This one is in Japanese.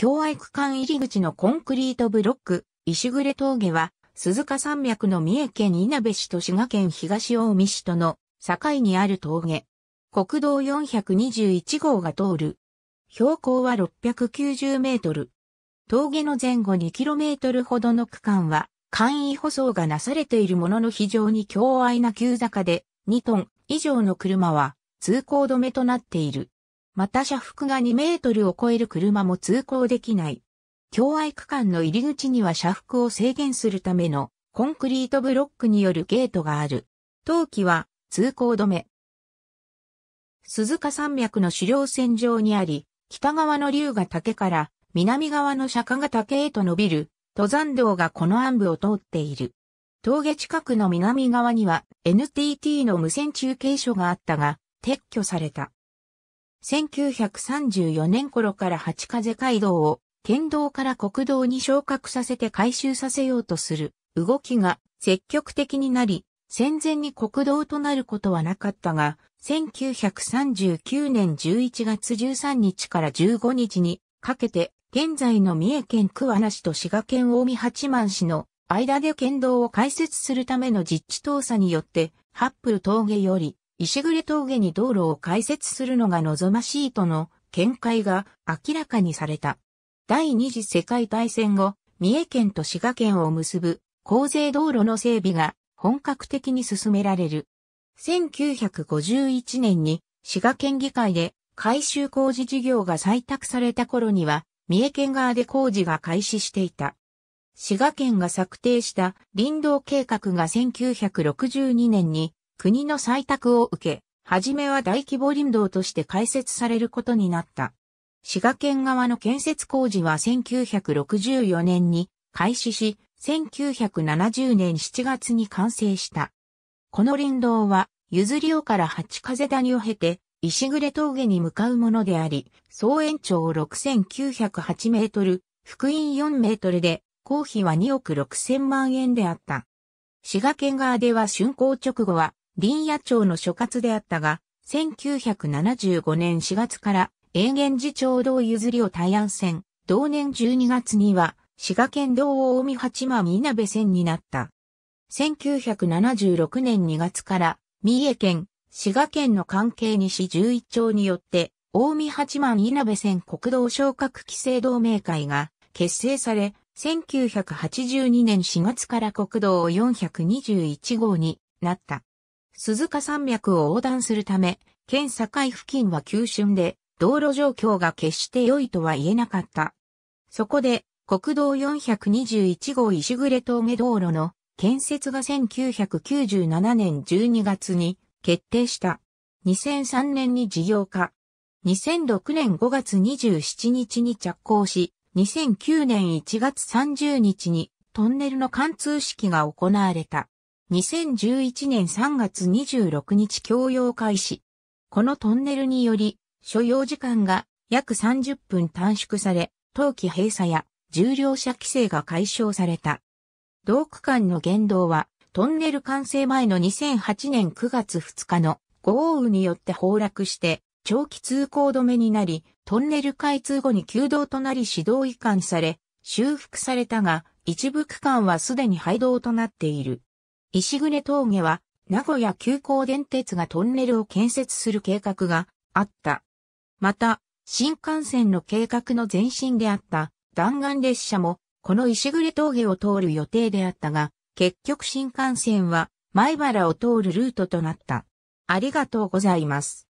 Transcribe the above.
共愛区間入り口のコンクリートブロック、石暮峠は、鈴鹿山脈の三重県稲部市と滋賀県東近江市との境にある峠。国道421号が通る。標高は690メートル。峠の前後2キロメートルほどの区間は、簡易舗装がなされているものの非常に強愛な急坂で、2トン以上の車は通行止めとなっている。また車幅が2メートルを超える車も通行できない。境愛区間の入り口には車幅を制限するためのコンクリートブロックによるゲートがある。冬季は通行止め。鈴鹿山脈の狩猟線上にあり、北側の竜が竹から南側の釈迦ヶ岳へと伸びる登山道がこの暗部を通っている。峠近くの南側には NTT の無線中継所があったが撤去された。1934年頃から八風街道を県道から国道に昇格させて改修させようとする動きが積極的になり、戦前に国道となることはなかったが、1939年11月13日から15日にかけて、現在の三重県桑名市と滋賀県近江八幡市の間で県道を開設するための実地調査によって、ハップル峠より石暮峠に道路を開設するのが望ましいとの見解が明らかにされた。第二次世界大戦後、三重県と滋賀県を結ぶ高税道路の整備が本格的に進められる。1951年に滋賀県議会で改修工事事業が採択された頃には、三重県側で工事が開始していた。滋賀県が策定した林道計画が1962年に国の採択を受け、はじめは大規模林道として開設されることになった。滋賀県側の建設工事は1964年に開始し、1970年7月に完成した。この林道は、譲り尾から八風谷を経て、石暮峠に向かうものであり、総延長6908メートル、福音4メートルで、公費は2億6000万円であった。滋賀県側では竣工直後は、林野町の所轄であったが、1975年4月から永元寺町道譲りを対案線、同年12月には滋賀県道大見八幡稲部線になった。1976年2月から三重県、滋賀県の関係西11町によって大見八幡稲部線国道昇格規制同盟会が結成され、1982年4月から国道421号になった。鈴鹿山脈を横断するため、県境付近は急峻で、道路状況が決して良いとは言えなかった。そこで、国道421号石暮峠道路の建設が1997年12月に決定した。2003年に事業化。2006年5月27日に着工し、2009年1月30日にトンネルの貫通式が行われた。2011年3月26日供用開始。このトンネルにより、所要時間が約30分短縮され、冬季閉鎖や重量車規制が解消された。同区間の言動は、トンネル完成前の2008年9月2日の豪雨によって崩落して、長期通行止めになり、トンネル開通後に旧道となり指導移管され、修復されたが、一部区間はすでに廃道となっている。石暮峠は、名古屋急行電鉄がトンネルを建設する計画があった。また、新幹線の計画の前身であった弾丸列車も、この石暮峠を通る予定であったが、結局新幹線は、前原を通るルートとなった。ありがとうございます。